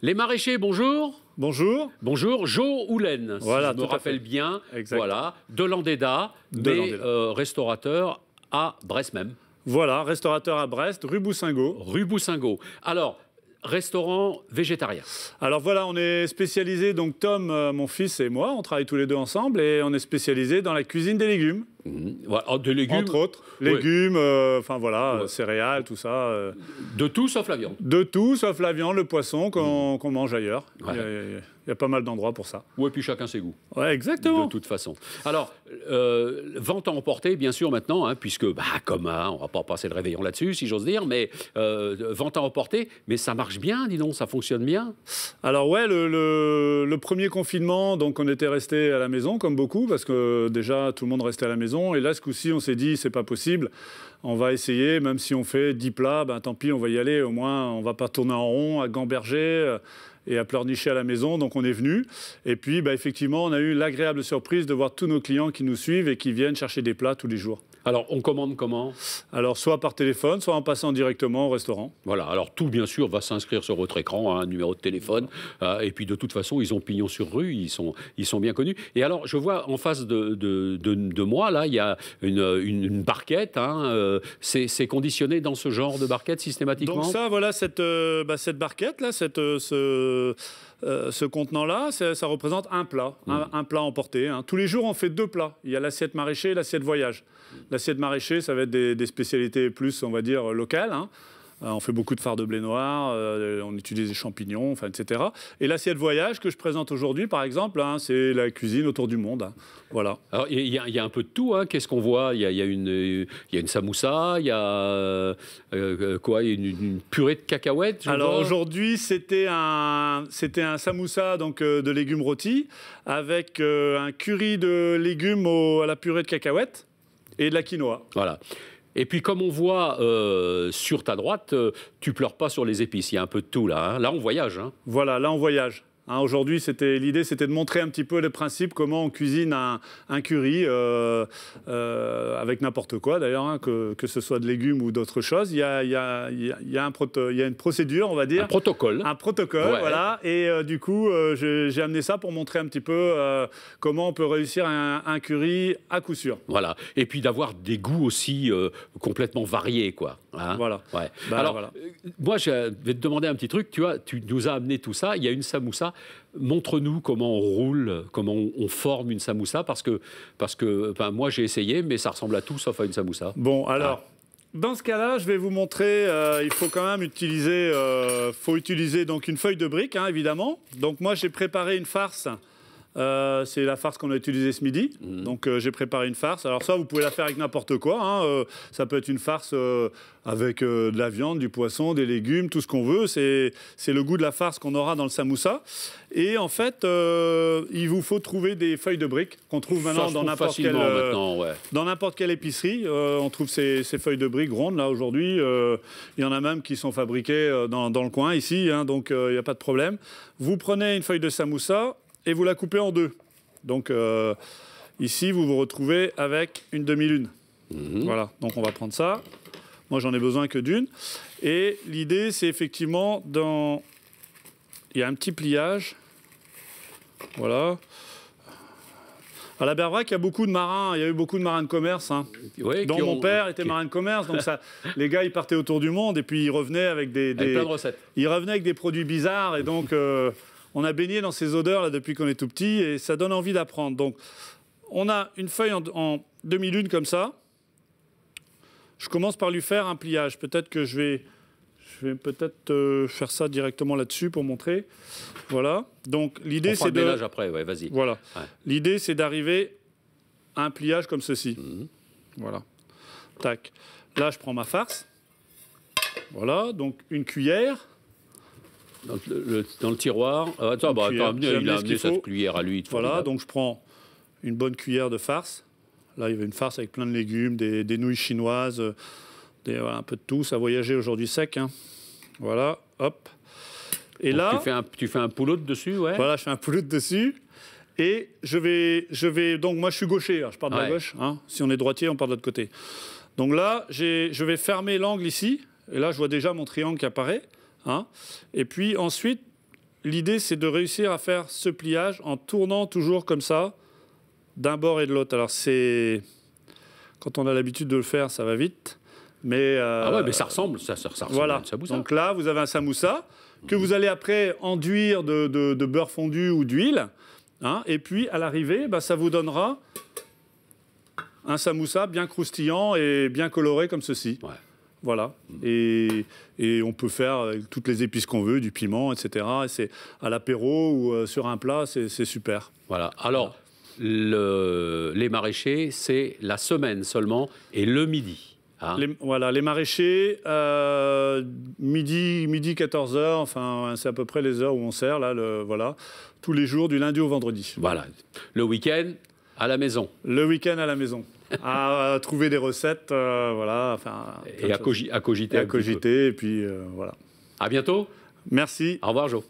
Les maraîchers, bonjour. Bonjour. Bonjour, Jo Houlen, voilà, si je me rappelle bien. Voilà, de Landeda, de mais euh, restaurateur à Brest même. Voilà, restaurateur à Brest, rue Boussingot. Rue Boussingot. Alors, restaurant végétarien. Alors voilà, on est spécialisé, donc Tom, euh, mon fils et moi, on travaille tous les deux ensemble et on est spécialisé dans la cuisine des légumes. Mhm. Oh, de légumes. Entre autres, légumes, euh, enfin voilà, céréales, tout ça. Euh. De tout sauf la viande. De tout sauf la viande, le poisson qu'on mhm. mange ailleurs. Il, y a, pas mal d'endroits pour ça. Oui, puis chacun ses goûts. exactement. De toute façon. Alors, euh, vente à emporter, bien sûr, maintenant, hein, puisque, bah, comme on on va pas passer le réveillon là-dessus, si j'ose dire, mais vente à emporter, mais ça marche bien, dis donc, ça fonctionne bien. Alors, ouais, le, le premier confinement, donc on était resté à la maison, comme beaucoup, parce que déjà, tout le monde restait à la maison. Et là, ce coup-ci, on s'est dit, c'est pas possible. On va essayer, même si on fait 10 plats, ben, tant pis, on va y aller. Au moins, on va pas tourner en rond, à gamberger euh, et à pleurnicher à la maison. Donc on est venu. Et puis ben, effectivement, on a eu l'agréable surprise de voir tous nos clients qui nous suivent et qui viennent chercher des plats tous les jours. Alors, on commande comment Alors, soit par téléphone, soit en passant directement au restaurant. Voilà, alors tout, bien sûr, va s'inscrire sur votre écran, hein, un numéro de téléphone. Euh, et puis, de toute façon, ils ont pignon sur rue, ils sont, ils sont bien connus. Et alors, je vois en face de, de, moi, là, il y a une, barquette. Hein, euh, c'est conditionné dans ce genre de barquette systématiquement Donc, ça, voilà, cette, euh, bah, cette barquette, là, cette, ce. contenant-là, ça, représente un plat, un, mmh. plat emporté. Hein. Tous les jours, on fait deux plats. Il y a l'assiette maraîchée et l'assiette voyage. L'assiette maraîchée, ça va être des, spécialités plus, on va dire, locales. Hein. Euh, on fait beaucoup de fards de blé noir, euh, on utilise des champignons, enfin, etc. Et l'assiette voyage que je présente aujourd'hui, par exemple, hein, c'est la cuisine autour du monde. Hein. Voilà. il y, a un peu de tout. Qu'est-ce qu'on voit Il y, a une, une samoussa, il y a euh, quoi une, purée de cacahuètes. Alors aujourd'hui, c'était un, un samoussa donc de légumes rôtis avec un curry de légumes à la purée de cacahuètes. Et de la quinoa. Voilà. Et puis, comme on voit euh, sur ta droite, euh, tu pleures pas sur les épices. Il y a un peu de tout là. Hein. Là, on voyage. Hein. Voilà, là, on voyage. Hein, aujourd'hui, l'idée, c'était de montrer un petit peu les principes, comment on cuisine un, curry euh, euh, avec n'importe quoi, d'ailleurs, hein, que, que, ce soit de légumes ou d'autres choses. Il y a, y a, y a une procédure, on va dire. Un protocole. Un protocole, voilà. Et euh, du coup, j'ai amené ça pour montrer un petit peu comment on peut réussir un, curry à coup sûr. Voilà. Et puis d'avoir des goûts aussi complètement variés, quoi. Hein. voilà. Ouais. Bah, Alors, moi, je vais te demander un petit truc. Tu vois, tu nous as amené tout ça. Il y a une samoussa montre-nous comment on roule, comment on, forme une samoussa, parce que, parce que ben, moi j'ai essayé, mais ça ressemble à tout sauf à une samoussa. Bon, ah. alors. Dans ce cas-là, je vais vous montrer. Euh, il faut quand même utiliser, euh, faut utiliser donc une feuille de brique, hein, évidemment. Donc moi, j'ai préparé une farce euh, c'est la farce qu'on a utilisée ce midi. Mhm. Donc euh, j'ai préparé une farce. Alors ça, vous pouvez la faire avec n'importe quoi. Hein. Euh, ça peut être une farce avec de la viande, du poisson, des légumes, tout ce qu'on veut. C'est le goût de la farce qu'on aura dans le samoussa. Et en fait, il vous faut trouver des feuilles de briques qu'on trouve maintenant dans n'importe quelle, quelle épicerie. on trouve ces, feuilles de briques rondes là aujourd'hui. Il y en a même qui sont fabriquées dans, le coin ici, hein. donc il n'y a pas de problème. Vous prenez une feuille de samoussa, et vous la coupez en deux. Donc euh, ici, vous vous retrouvez avec une demi-lune. Mhm. Voilà, donc on va prendre ça. Moi, j'en ai besoin que d'une. Et l'idée, c'est effectivement dans... Il y a un petit pliage. Voilà. À la Berbrac, il y a beaucoup de marins. Il y a eu beaucoup de marins de commerce. Hein, mon père était marin de commerce. Donc ça, les gars, ils partaient autour du monde et puis ils revenaient avec des... des... plein de recettes. Ils revenaient avec des produits bizarres et donc... Euh, on a baigné dans ces odeurs là depuis qu'on est tout petit et ça donne envie d'apprendre. Donc, on a une feuille en, demi-lune comme ça. Je commence par lui faire un pliage. Peut-être que je vais, je vais peut-être euh, faire ça directement là-dessus pour montrer. Voilà. Donc l'idée c'est de. après, vas-y. Voilà. L'idée c'est d'arriver à un pliage comme ceci. Mhm. Voilà. Tac. Là, je prends ma farce. Voilà. Donc une cuillère dans le, tiroir. Ah, attends, bah, il a amené sa cuillère à lui. Voilà, donc je prends une bonne cuillère de farce. Là, il y avait une farce avec plein de légumes, des, nouilles chinoises, euh, un peu de tout. Ça voyageait aujourd'hui sec. Hein. Voilà, hop. Et là. Tu fais, un, tu dessus, ouais. Voilà, je fais un poulot dessus. Et je vais, je vais. Donc, moi, je suis gaucher, je pars de la gauche. Hein. Si on est droitier, on part de l'autre côté. Donc là, je vais fermer l'angle ici. Et là, je vois déjà mon triangle qui apparaît. Hein. et puis ensuite, l'idée, c'est de réussir à faire ce pliage en tournant toujours comme ça, d'un bord et de l'autre. Alors, c'est. Quand on a l'habitude de le faire, ça va vite. Mais. Euh, ah ouais, mais ça ressemble, ça, ressemble voilà. à Donc là, vous avez un samoussa que vous allez après enduire de, beurre fondu ou d'huile. Hein. et puis, à l'arrivée, bah, ça vous donnera un samoussa bien croustillant et bien coloré comme ceci. Ouais. Voilà. Mm. Et, on peut faire toutes les épices qu'on veut, du piment, etc. c'est à l'apéro ou euh, sur un plat, c'est super. Voilà. Alors, les maraîchers, c'est la semaine seulement et le midi. Hein. voilà, les maraîchers, euh, midi, midi 14h, enfin, c'est à peu près les heures où on sert, là, voilà, tous les jours, du lundi au vendredi. Voilà. Le week-end, à la maison. Le week-end à la maison à trouver des recettes, euh, voilà. Enfin, et à, à, cogiter. Et à cogiter, et puis euh, voilà. À bientôt. Merci. Au revoir, Jo.